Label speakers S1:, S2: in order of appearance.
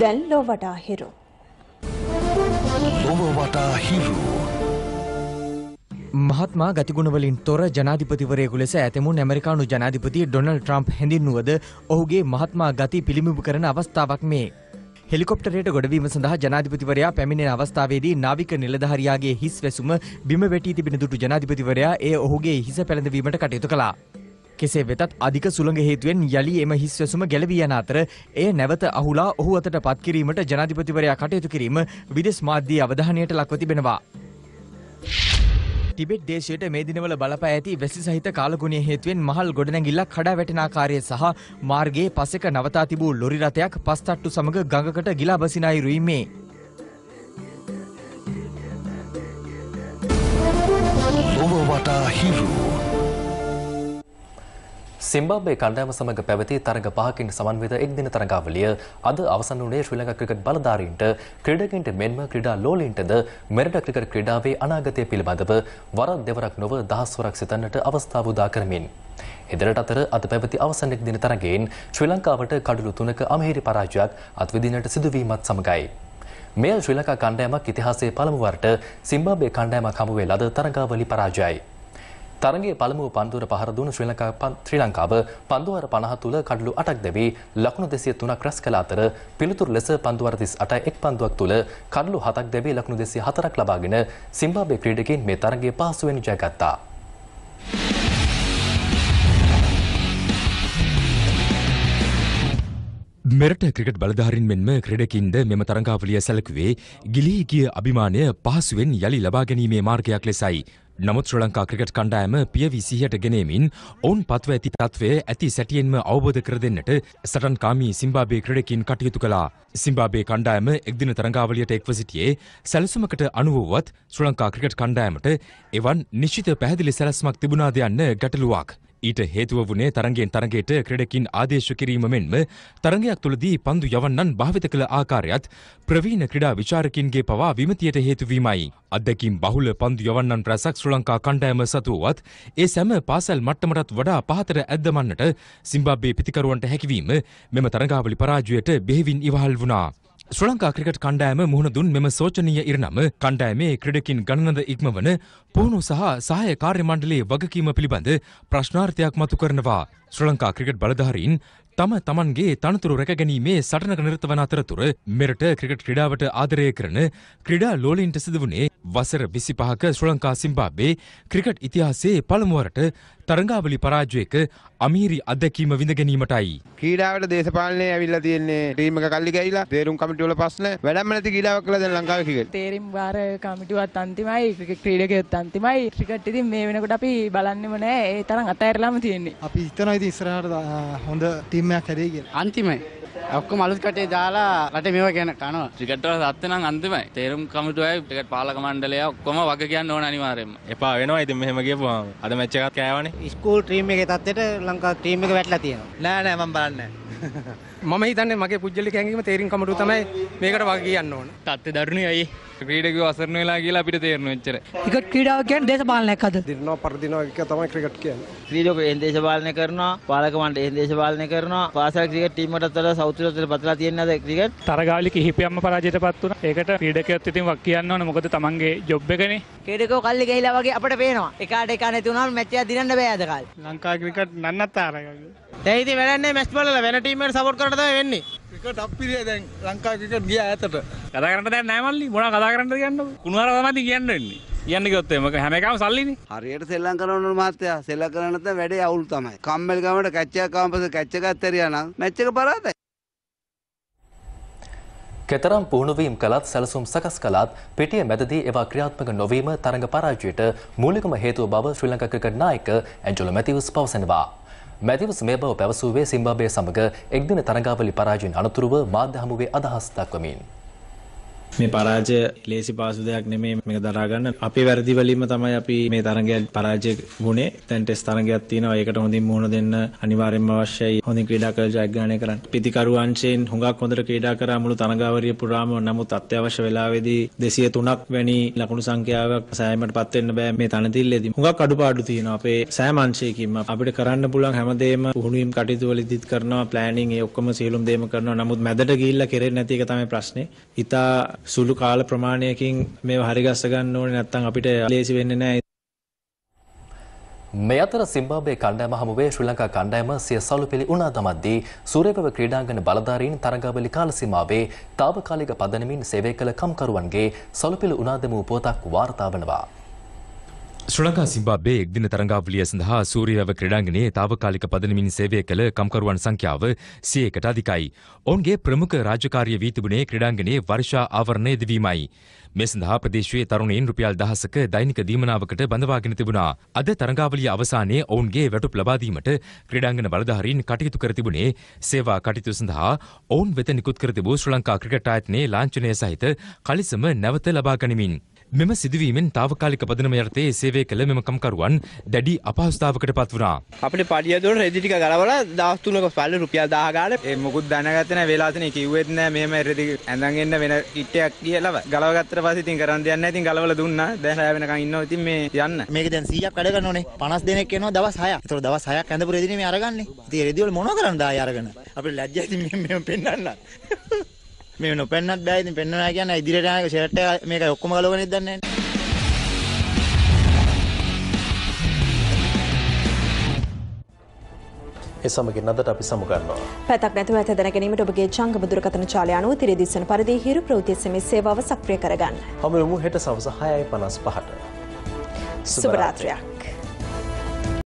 S1: දැන් ලෝ වටා හිරු. ලොව වටා හිරු.
S2: මහත්මා ගතිගුණවලින් තොර ජනාධිපතිවරයෙකු ලෙස ඇතමුන් ඇමරිකානු ජනාධිපති ඩොනල් ට්‍රම්ප් හැඳින්වුවද ඔහුගේ මහත්මා ගති පිළිමිබු කරන අවස්ථාවක් මේ. හෙලිකොප්ටරයට ගොඩවීම සඳහා ජනාධිපතිවරයා පැමිණෙන අවස්ථාවේදී නාවික නිලධාරියාගේ හිස් වැසුම බිම වැටී තිබෙන දුටු ජනාධිපතිවරයා ඒ ඔහුගේ හිස පැළඳවීමට කටයුතු කළා. කෙසේ වෙතත් අධික සුළඟ හේතුවෙන් යළි එම හිස්වැසුම ගැලවී යන අතර එය නැවත අහුලා ඔහු අතට පත් කිරීමට ජනාධිපතිවරයා කටයුතු කිරීම විදෙස් මාධ්‍යයේ අවධානයට ලක්ව තිබෙනවා. ටිබෙට් දේශයට මේ දිනවල බලපෑ ඇති වැසි සහිත කාලගුණය හේතුවෙන් මහල් ගොඩනැගිල්ලක් කඩා වැටෙනාකාරය සහ මාර්ගයේ පසෙක නවතා තිබූ ලොරි රථයක් පස්තට්ටු සමග ගඟකට ගිලා බසින අයුරුයි මේ.
S1: ලොව වටා හිරු සිම්බාබ්වේ කණ්ඩායම සමග පැවති තරඟ පහකින් සමන්විත එක්දින තරඟාවලිය අද අවසන් වුණේ ශ්‍රී ලංකා ක්‍රිකට් බලධාරීන්ට ක්‍රීඩකින්ට මෙන්ම ක්‍රීඩා ලෝලීන්ටද මෙරට ක්‍රිකට් ක්‍රීඩාවේ අනාගතය පිළිබඳව වරක් දෙවරක් නොව දහස්වරක් සිතන්නට අවස්ථාව උදා කරමින්. එදරට අතර අද පැවති අවසන් එක්දින තරඟයෙන් ශ්‍රී ලංකාවට කඩලු තුනක අමහිරි පරාජයක් අත්විඳිනට සිදුවීමත් සමගයි. මෙය ශ්‍රී ලංකා කණ්ඩායමක් ඉතිහාසයේ පළමු වරට සිම්බාබ්වේ කණ්ඩායමක් හමුවේ ලද තරඟාවලි පරාජයයි. තරගේ පළමුුව පන්දුවර පහරදුන ශ්‍රී ශ්‍රී ලංකාව පන්දුවර පනහ තුළ කඩලු අටක් දෙවී ලකුණු දෙසිය තුනක් රැස් කළ අතර පිළිතුර ලෙස පන්දුවරතිස් අට එක් පන්දුවක් තුළ කඩලු හතක් දෙවේ ලකුණු දෙසිය හතරක් ලබාගෙන සිම්බාබේ ක්‍රීඩකින් මේ තරගේ පාසුවෙන් ජයගත්තා.
S2: මෙරට ක්‍රිකට් බලධාරින් මෙන්ම ක්‍රඩකින්ද මෙම තරංකාවලිය සැලකුවේ ගිලිහි ගිය අභිමානය පහසුවෙන් යළි ලබා ගැනීමේ මාර්ගයක් ලෙසයි. නමුත් ශ්‍ර ලංකා ක්‍රිකට් කණ්ඩායම පිය විසිහට ගෙනෙමින් ඔවුන් පත්ව ඇති තත්ත්වය ඇති සැටියෙන්ම අවබෝධ කර දෙන්නට සටන් කාමී සිම්බාබේ ක්‍රඩකින් කටයුතු කළා. සිම්බාබේ කණ්ඩායම එක්දින තරංගාවලියට එක්ව සිටියේ සැලසුමකට අනුවුවත් ශ්‍ර ලංකා ක්‍රිකට් කණ්ඩායමට එවන් නිශ්චිත පැහැදිලි සැලස්මක් තිබුණාද යන්න ගැටලුවක්. ඊට හේතුව වුණේ තරගයෙන් තරගයට ක්‍රඩකින් ආදේශ කිරීම මෙන්ම තරගයක් තුළදී පන්දු යවන්නන් භාවිත කළ ආකාරයත් ප්‍රවීණ ක්‍රඩා විචාරකින්ගේ පවා විමතියට හේතුවීමයි. අදකින් බහුල පන්දු යවන්නන් රැසක් ශ්‍රලංකා කණ්ඩෑම සතුවත් ඒ සැම පාසැල් මට්ටමටත් වඩා පහතර ඇද්දමන්නට සිම්බාබ්බේ පිතිකරුවන්ට හැකිවීම මෙම තරගාවලි පරාජයට බෙහෙවින් ඉවහල් වුණා. ශ්‍ර ලංකා ක්‍රිකට් කණ්ඩායම මුහුණ දුන් මෙම සෝචනීය ඉරණම කණ්ඩායමේ ක්‍රීඩකින් ගණනද ඉක්මවන පුහුණු සහ සහාය කාර්ය මණ්ඩලයේ වගකීම පිළිබඳ ප්‍රශ්නාර්ථයක් මතු කරනවා. ශ්‍ර ලංකා ක්‍රිකට් බලධාරීන් තම තමන්ගේ තනතුරු රැකගැනීමේ සටනක නිරත වන අතරතුර මෙරට ක්‍රිකට් ක්‍රඩාවට ආදරය කරන ක්‍රඩා ලෝලින්ට සිදුවනේ වසර විසි පහක ශ්‍ර ලංකා සිම්බාබේ ක්‍රිකට් ඉතිහාසේ පළමුුවරට තරංගාවලි පරාජයක අමීරි අදැකීම විඳගැනීමටයි. කීඩාවට දේශපාලනය ඇවිල්ල තියන්නේ ටීමක කල්ලි ගයිලා තේරුම් කමිටුවල පස්සන වැඩම නැති කීඩාවක් කළ දැන් ලංකාවකික තේරම් වාර කමිටුවත් අන්තිමයි ක්‍රීඩකයොත් අන්තිමයි ්‍රිකට් ඉතින් මේ වෙනකොට අපි බලන්නෙම නෑ ඒ තරම් අතඇරලාම තියෙන්නේ. අපි ඉතනයිති ඉස්රහට හොඳ ටිම් කර්මයක් හැරේ කියලා. අන්තිමයි. ඔක්කොම අලුත් කටේ දාලා රට මේවා ගැන කනවා. ක්‍රිකට් වල සත්‍ය නම් අන්තිමයි. තේරුම් කමිටුවයි ක්‍රිකට් පාලක මණ්ඩලය ඔක්කොම වග කියන්න ඕන අනිවාර්යයෙන්ම. එපා වෙනවා ඉතින් මෙහෙම ගියපුවාම. අද මැච් එකක් කෑවනේ. ස්කූල් ටීම් එකේ තත්ත්වෙට ලංකා ටීම් එක වැටලා තියෙනවා. නෑ නෑ මම බලන්නේ නෑ. මම හිතන්නේ මගේ පුද්ගලික හැඟීම තේරින් කමටු තමයි මේකට වගේ කියන්න ඕන. තත්ත්වය දරුණුයි අයියේ. ක්‍රීඩකයෝ අසරණ වෙලා කියලා අපිට තේරෙනවා එච්චර. ක්‍රිකට් ක්‍රීඩාව කියන්නේ දේශපාලනයක් අද. දිනනවා පරදිනවා එක තමයි ක්‍රිකට් කියන්නේ. ක්‍රීඩකයෝ එහෙන් දේශපාලනය කරනවා, පාලක මණ්ඩලය එහෙන් දේශපාලනය කරනවා. පාසල් ක්‍රිකට් ටීම් එකටත් වඩා සෞතුලියත් පතලා තියෙන අද ක්‍රිකට්. තරගාවලි කිහිපයක්ම පරාජයටපත් වුණා. ඒකට ක්‍රීඩකයොත් ඉතින් වක් කියන්න ඕන මොකද තමන්ගේ ජොබ් එකනේ. ක්‍රීඩකයෝ කල්ලි ගහිලා වගේ අපිට පේනවා. එකාට එකා නැති වුණාම මැච් එක දිනන්න බෑ අද කාලේ. ලංකා ක්‍රිකට් නන්නත් ආරගන්නේ. දැන් ඉතින් වැඩන්නේ මැච් බලලා වෙන ටීම් එකට සපෝට් කරන කරට වෙන්නේ ක්‍රිකට අපිරිය දැන් ලංකා ක්‍රිකට් ගියා ඈතට කතා කරන්න දැන් නෑ මල්ලි මොනවා කතා කරන්නද කියන්න කුණුවර තමයි කියන්න වෙන්නේ කියන්න ගොත් එම හැම එකම සල්ලිනේ හරියට සෙල්ලම් කරන මාත්‍යා සෙල්ලම් කරන නැත්නම් වැඩේ අවුල් තමයි කම්මැලි ගමඩ කැච්චයක් කාම්පස කැච්ච එකක් තරියා නම් මැච් එක පරාදයි
S1: කෙතරම් පුහුණුවීම් කළත් සැලසුම් සකස් කළත් පිටිය මැදදී ඒවා ක්‍රියාත්මක නොවීම තරඟ පරාජයට මූලිකම හේතුව බව ශ්‍රී ලංකා ක්‍රිකට් නායක ඇන්ජලෝ මැතිවස් පවසනවා. මැතිවස් මේබව පැවසුවේ සිම්බාබේ සමඟ එක්දින තරගාවලි පරාජයෙන් අනතුරුව මාධ්‍ය හමුවේ අදහස් දක්වමින්.
S2: මේ පරාජය ලේසි පාසු දෙයක් නෙමේ මේක දරා ගන්න. අපේ වැරදි වලින්ම තමයි අපි මේ තරගය පරාජය වුණේ. දැන් ටෙස්ට් තරගයක් තියෙනවා. ඒකට හොඳින් මුහුණ දෙන්න අනිවාර්යයෙන්ම අවශ්‍යයි. හොඳින් ක්‍රීඩා කර ජයග්‍රහණය කරන්න. පිතිකරු අංශයෙන් හුඟක් හොඳට ක්‍රීඩා කරා මුළු තරගාවරිය පුරාම. නමුත් අත්‍යවශ්‍ය වෙලාවේදී 203ක් වැනි ලකුණු සංඛ්‍යාවක් සෑයීමටපත් වෙන්න බෑ මේ තනතිල්ලේදී. හුඟක් අඩුපාඩු තියෙනවා. අපේ සෑම අංශයකින්ම අපිට කරන්න පුළුවන් හැමදේම පුහුණුවීම් කටයුතු වලදීත් කරනවා. ප්ලෑනින් ඒ ඔක්කොම සියලුම දේම කරනවා. නමුත් මැදට ගිහිල්ලා කෙරෙන්නේ නැති එක තමයි ප්‍රශ්නේ. ඉතා සුළු කාල ප්‍රමාණයකින් මේව හරිගස්ස ගන්න ඕනේ
S1: නැත්නම් අපිට ලේසි වෙන්නේ නැහැ. මේ අතර සිම්බාබ්වේ කණ්ඩායම හමුවේ ශ්‍රී ලංකා කණ්ඩායම සිය සලුපිලි උනාදමද්දී සූරේපව ක්‍රීඩාංගන බලධාරීන් තරගාවලි කාල සීමාවේ తాවකාලික පදනමින් සේවය කළ කම්කරුවන්ගේ සලුපිලි උනාදම උපෝතක් වාර්තා වනවා.
S2: ශ්‍රලකා සිම්බාබේ එක්දින තරඟාවලිය සඳහා සූරියව ක්‍රඩාංගනයේ තාවකාලික පදනමින් සේවය කළ කම්කරුවන් සංඛ්‍යාව සියකට අධිකයි. ඔවුන්ගේ ප්‍රමුඛ රාජකාරිය වී තිබුණේ ක්‍රඩාංගනයේ වර්ෂා ආවරණය දිවීමයි. මේ සඳහා ප්‍රදේශයේ තරුණයින් රුපියල් දහසක දෛනික දීමනාවකට බඳවාගෙන තිබුණා. අද තරඟාවලිය අවසානයේ ඔවුන්ගේ වැටුප් ලබා දීමට ක්‍රඩාංගන බලධාරීන් කටයුතු කර තිබුණේ සේවා කටයුතු සඳහා ඔවුන් වෙත නිකුත් කර තිබූ ශ්‍රී ලංකා ක්‍රිකට් ආයතනයේ ලාංඡනය සහිත කලිසම නැවත ලබා ගනිමින්. මෙම සිදුවීමෙන් తాවකාලික පදනම යටතේ සේවය කළ මෙම කම්කරුවන් දැඩි අපහසුතාවකට පත් වුණා. අපිට පඩිය දොර රෙදි ටික ගලවලා දවස් තුනක පල්ල රුපියල් 1000 ගානේ ඒ මොකුත් දැනගත්තේ නැහැ වේලා තනේ කිව්වෙත් නැහැ මෙහෙම රෙදි ඇඳන් එන්න වෙන කිට්ටයක් කියලා ගලව ගත්තට පස්සේ ඉතින් කරන් දෙයක් නැහැ ඉතින් ගලවලා දුන්නා දැන් රැ වෙනකන් ඉන්නවා ඉතින් මේ යන්න. මේක දැන් 100ක් වැඩ කරන්න ඕනේ 50 දෙනෙක් එනවා දවස් 6ක්. ඒතකොට දවස් 6ක් ඇඳපු රෙදිනේ මේ අරගන්නේ. ඉතින් රෙදි වල මොනව කරන්නද ආයෙ අරගෙන. අපිට ලැජ්ජයි ඉතින් මෙහෙම පෙන්නන්න. මේ නොපෙන්නත් බෑ ඉතින් පෙන්වනවා කියන්නේ ඉදිරියට යන එක ෂර්ට් එක මේක ඔක්කොම ගලවගෙන ඉඳන්නේ
S1: ඒ සමගින් අදට අපි සමු ගන්නවා. පැතක් නැතුව ඇත දැන ගැනීමට ඔබගේ ජංගම දුරකථන ජාලය අනුව තිරදිස්සන පරිදි හිරු ප්‍රවෘත්ති සමේ සේවාව සක්‍රිය කරගන්න. හමු වෙමු හෙට සවස 6:55ට. සුබ රාත්‍රියක්.